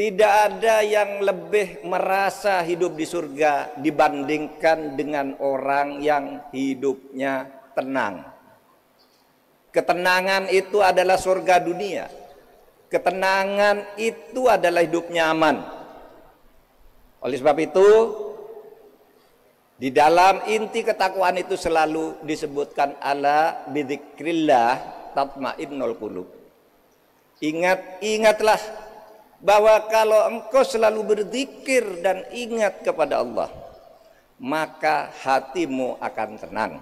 Tidak ada yang lebih merasa hidup di surga dibandingkan dengan orang yang hidupnya tenang. Ketenangan itu adalah surga dunia. Ketenangan itu adalah hidup nyaman. Oleh sebab itu, di dalam inti ketakwaan itu selalu disebutkan ala bidzikrillah tatmainnul qulub. Ingat, ingatlah bahwa kalau engkau selalu berzikir dan ingat kepada Allah maka hatimu akan tenang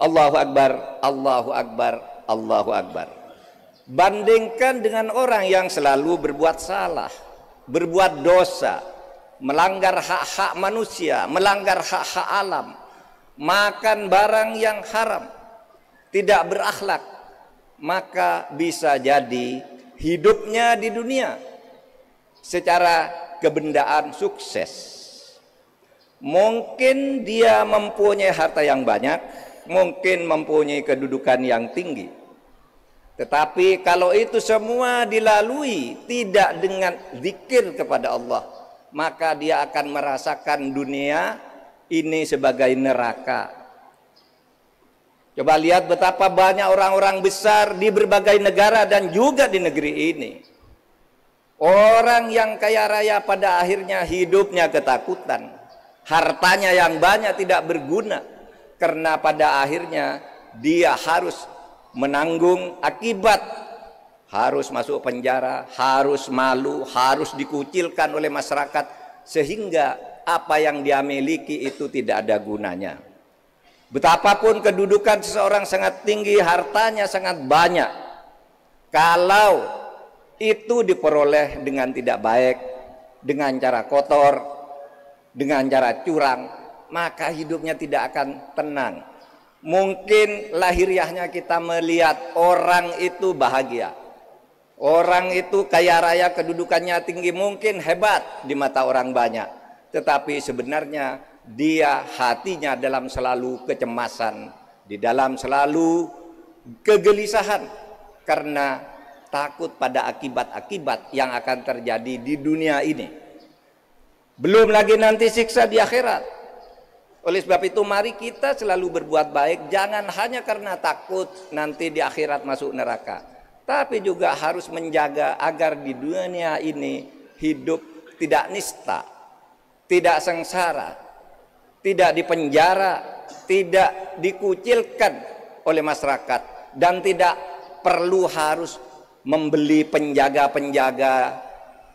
Allahu Akbar Allahu Akbar Allahu Akbar bandingkan dengan orang yang selalu berbuat salah berbuat dosa melanggar hak-hak manusia melanggar hak-hak alam makan barang yang haram tidak berakhlak maka bisa jadi hidupnya di dunia secara kebendaan sukses. Mungkin dia mempunyai harta yang banyak, mungkin mempunyai kedudukan yang tinggi. Tetapi kalau itu semua dilalui tidak dengan zikir kepada Allah, maka dia akan merasakan dunia ini sebagai neraka Coba lihat betapa banyak orang-orang besar di berbagai negara dan juga di negeri ini. Orang yang kaya raya pada akhirnya hidupnya ketakutan. Hartanya yang banyak tidak berguna. Karena pada akhirnya dia harus menanggung akibat harus masuk penjara, harus malu, harus dikucilkan oleh masyarakat sehingga apa yang dia miliki itu tidak ada gunanya. Betapapun kedudukan seseorang sangat tinggi, hartanya sangat banyak. Kalau itu diperoleh dengan tidak baik, dengan cara kotor, dengan cara curang, maka hidupnya tidak akan tenang. Mungkin lahiriahnya kita melihat orang itu bahagia. Orang itu kaya raya kedudukannya tinggi mungkin hebat di mata orang banyak. Tetapi sebenarnya dia hatinya dalam selalu kecemasan, di dalam selalu kegelisahan karena takut pada akibat-akibat yang akan terjadi di dunia ini. Belum lagi nanti siksa di akhirat. Oleh sebab itu mari kita selalu berbuat baik jangan hanya karena takut nanti di akhirat masuk neraka. Tapi juga harus menjaga agar di dunia ini hidup tidak nista, tidak sengsara, tidak dipenjara, tidak dikucilkan oleh masyarakat dan tidak perlu harus membeli penjaga-penjaga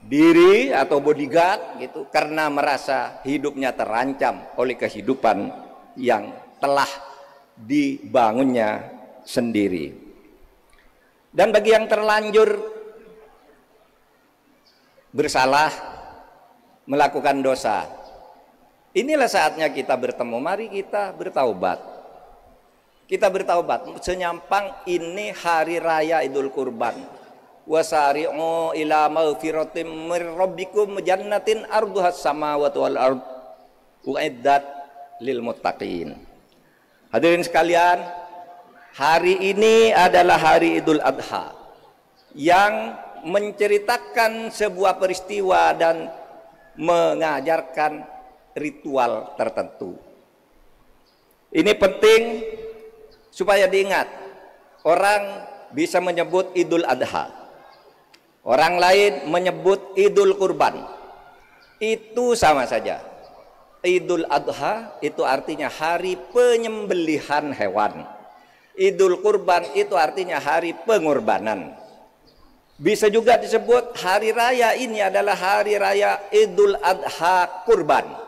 diri atau bodyguard gitu karena merasa hidupnya terancam oleh kehidupan yang telah dibangunnya sendiri. Dan bagi yang terlanjur bersalah melakukan dosa, Inilah saatnya kita bertemu. Mari kita bertaubat. Kita bertaubat. Senyampang ini hari raya Idul Kurban. Wasari'u ila maghfiratin min rabbikum jannatin arduha samawati wal ard uiddat lil muttaqin. Hadirin sekalian, hari ini adalah hari Idul Adha yang menceritakan sebuah peristiwa dan mengajarkan ritual tertentu. Ini penting supaya diingat. Orang bisa menyebut Idul Adha. Orang lain menyebut Idul Kurban. Itu sama saja. Idul Adha itu artinya hari penyembelihan hewan. Idul Kurban itu artinya hari pengorbanan. Bisa juga disebut hari raya ini adalah hari raya Idul Adha Kurban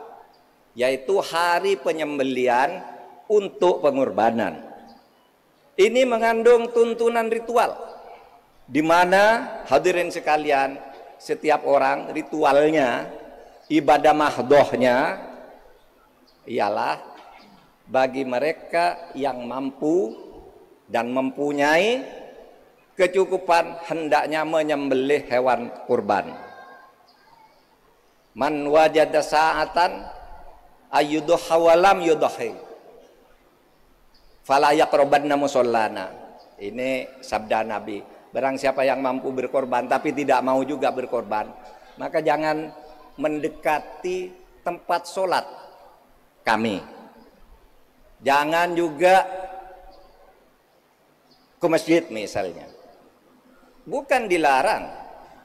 yaitu hari penyembelian untuk pengorbanan. Ini mengandung tuntunan ritual di mana hadirin sekalian, setiap orang ritualnya, ibadah mahdohnya ialah bagi mereka yang mampu dan mempunyai kecukupan hendaknya menyembelih hewan kurban. Man wajada sa'atan ayyuduh hawalam yudohi falayak namu musolana ini sabda nabi barang siapa yang mampu berkorban tapi tidak mau juga berkorban maka jangan mendekati tempat sholat kami jangan juga ke masjid misalnya bukan dilarang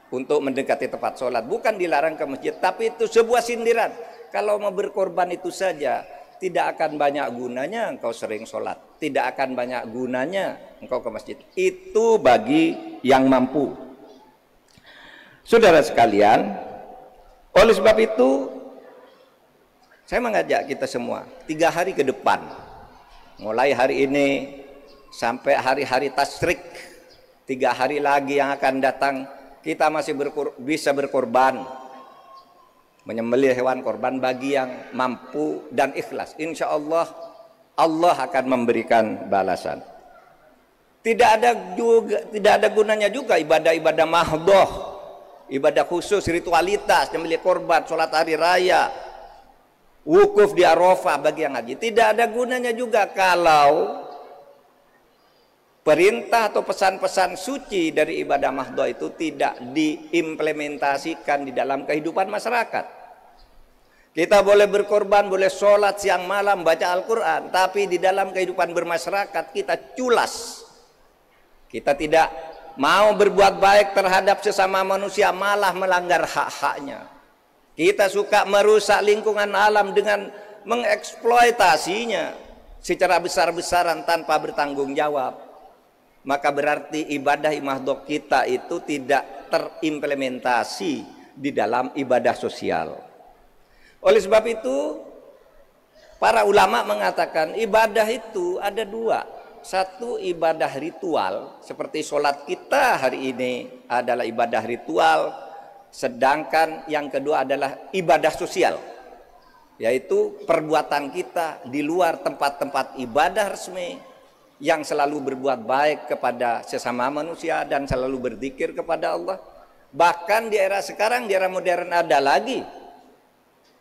untuk mendekati tempat sholat bukan dilarang ke masjid tapi itu sebuah sindiran kalau mau berkorban itu saja, tidak akan banyak gunanya engkau sering sholat. Tidak akan banyak gunanya engkau ke masjid. Itu bagi yang mampu. Saudara sekalian, oleh sebab itu, saya mengajak kita semua, tiga hari ke depan, mulai hari ini sampai hari-hari tasrik, tiga hari lagi yang akan datang, kita masih berkor bisa berkorban menyembelih hewan korban bagi yang mampu dan ikhlas. Insya Allah Allah akan memberikan balasan. Tidak ada juga tidak ada gunanya juga ibadah-ibadah mahdoh, ibadah khusus ritualitas, menyembelih korban, sholat hari raya, wukuf di Arafah bagi yang haji. Tidak ada gunanya juga kalau perintah atau pesan-pesan suci dari ibadah mahdoh itu tidak diimplementasikan di dalam kehidupan masyarakat. Kita boleh berkorban, boleh sholat siang malam, baca Al-Quran, tapi di dalam kehidupan bermasyarakat kita culas. Kita tidak mau berbuat baik terhadap sesama manusia, malah melanggar hak-haknya. Kita suka merusak lingkungan alam dengan mengeksploitasinya secara besar-besaran tanpa bertanggung jawab maka berarti ibadah imahdoh kita itu tidak terimplementasi di dalam ibadah sosial. Oleh sebab itu, para ulama mengatakan ibadah itu ada dua. Satu ibadah ritual, seperti sholat kita hari ini adalah ibadah ritual, sedangkan yang kedua adalah ibadah sosial, yaitu perbuatan kita di luar tempat-tempat ibadah resmi, yang selalu berbuat baik kepada sesama manusia dan selalu berzikir kepada Allah. Bahkan di era sekarang, di era modern ada lagi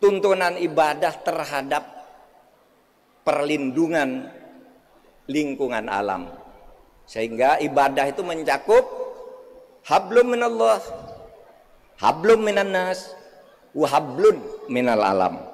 tuntunan ibadah terhadap perlindungan lingkungan alam. Sehingga ibadah itu mencakup hablum minallah, hablum minannas, wahablun minal alam.